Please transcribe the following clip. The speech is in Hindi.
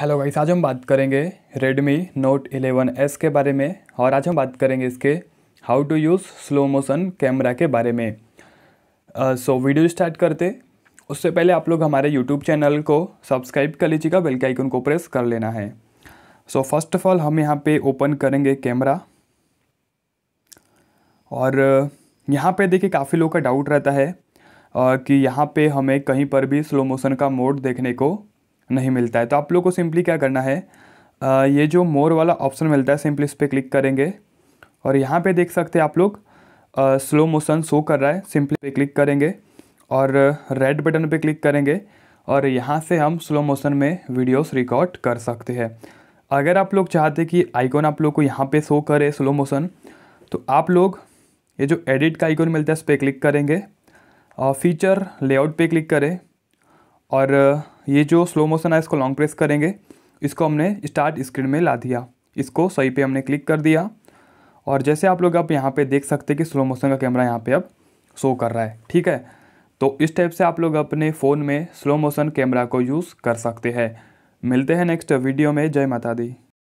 हेलो गाइस आज हम बात करेंगे Redmi Note 11s के बारे में और आज हम बात करेंगे इसके how to use slow motion camera के बारे में सो वीडियो स्टार्ट करते उससे पहले आप लोग हमारे यूट्यूब चैनल को सब्सक्राइब कर लीजिएगा बेल के आइकन को प्रेस कर लेना है सो फर्स्ट ऑफ ऑल हम यहाँ पे ओपन करेंगे कैमरा और uh, यहाँ पे देखिए काफ़ी लोग का डाउट रहता है uh, कि यहाँ पे हमें कहीं पर भी स्लो मोशन का मोड देखने को नहीं मिलता है तो आप लोग को सिंपली क्या करना है आ, ये जो मोर वाला ऑप्शन मिलता है सिंपली इस पर क्लिक करेंगे और यहाँ पे देख सकते हैं आप लोग स्लो मोशन शो कर रहा है सिंपली पे क्लिक करेंगे और रेड बटन पे क्लिक करेंगे और यहाँ से हम स्लो मोशन में वीडियोस रिकॉर्ड कर सकते हैं अगर आप लोग चाहते कि आइकॉन आप लोग को यहाँ पे शो करे स्लो मोशन तो आप लोग ये जो एडिट का आइकॉन मिलता है इस पर क्लिक करेंगे और फीचर लेआउट पर क्लिक करें और ये जो स्लो मोशन है इसको लॉन्ग प्रेस करेंगे इसको हमने स्टार्ट स्क्रीन में ला दिया इसको सही पे हमने क्लिक कर दिया और जैसे आप लोग अब यहाँ पे देख सकते हैं कि स्लो मोशन का कैमरा यहाँ पे अब शो कर रहा है ठीक है तो इस टाइप से आप लोग अपने फ़ोन में स्लो मोशन कैमरा को यूज़ कर सकते हैं मिलते हैं नेक्स्ट वीडियो में जय माता दी